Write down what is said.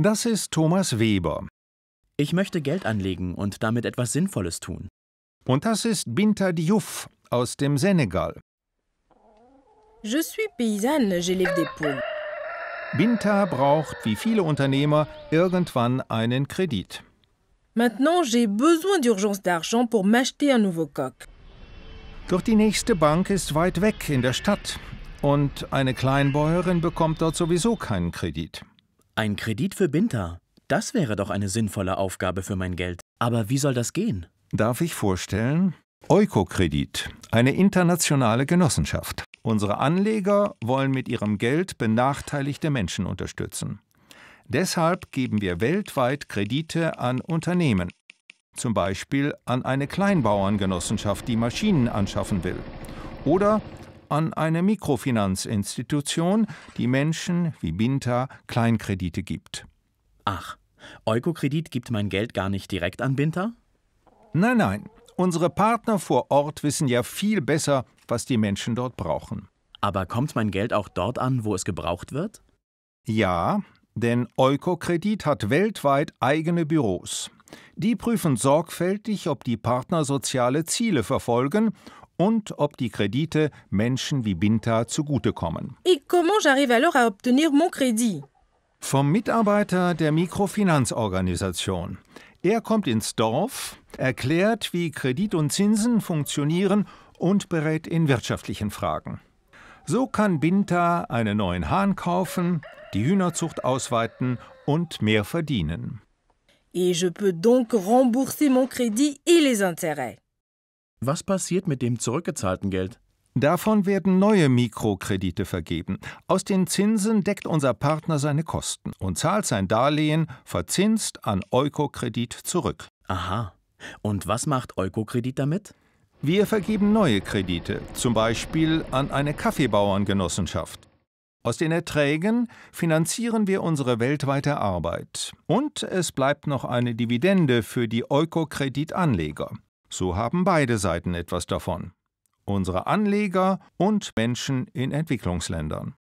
Das ist Thomas Weber. Ich möchte Geld anlegen und damit etwas Sinnvolles tun. Und das ist Binta Diouf aus dem Senegal. Je suis paysanne, j'élève des poules. Binta braucht, wie viele Unternehmer, irgendwann einen Kredit. Maintenant, j'ai besoin d'urgence d'argent pour m'acheter un nouveau coq. Doch die nächste Bank ist weit weg in der Stadt und eine Kleinbäuerin bekommt dort sowieso keinen Kredit. Ein Kredit für Binta. Das wäre doch eine sinnvolle Aufgabe für mein Geld. Aber wie soll das gehen? Darf ich vorstellen? Eukokredit, eine internationale Genossenschaft. Unsere Anleger wollen mit ihrem Geld benachteiligte Menschen unterstützen. Deshalb geben wir weltweit Kredite an Unternehmen, zum Beispiel an eine Kleinbauerngenossenschaft, die Maschinen anschaffen will, oder an eine Mikrofinanzinstitution, die Menschen wie Binta Kleinkredite gibt. Ach, Eukokredit gibt mein Geld gar nicht direkt an Binta? Nein, nein. Unsere Partner vor Ort wissen ja viel besser, was die Menschen dort brauchen. Aber kommt mein Geld auch dort an, wo es gebraucht wird? Ja, denn Eukokredit hat weltweit eigene Büros. Die prüfen sorgfältig, ob die Partner soziale Ziele verfolgen und ob die Kredite Menschen wie Binta zugutekommen. Et comment j'arrive alors à obtenir mon crédit? Vom Mitarbeiter der Mikrofinanzorganisation. Er kommt ins Dorf, erklärt, wie Kredit und Zinsen funktionieren und berät in wirtschaftlichen Fragen. So kann Binta einen neuen Hahn kaufen, die Hühnerzucht ausweiten und mehr verdienen. Et je peux donc rembourser mon crédit et les intérêts. Was passiert mit dem zurückgezahlten Geld? Davon werden neue Mikrokredite vergeben. Aus den Zinsen deckt unser Partner seine Kosten und zahlt sein Darlehen verzinst an Eukokredit zurück. Aha. Und was macht Eukokredit damit? Wir vergeben neue Kredite, zum Beispiel an eine Kaffeebauerngenossenschaft. Aus den Erträgen finanzieren wir unsere weltweite Arbeit. Und es bleibt noch eine Dividende für die Eukokreditanleger. So haben beide Seiten etwas davon. Unsere Anleger und Menschen in Entwicklungsländern.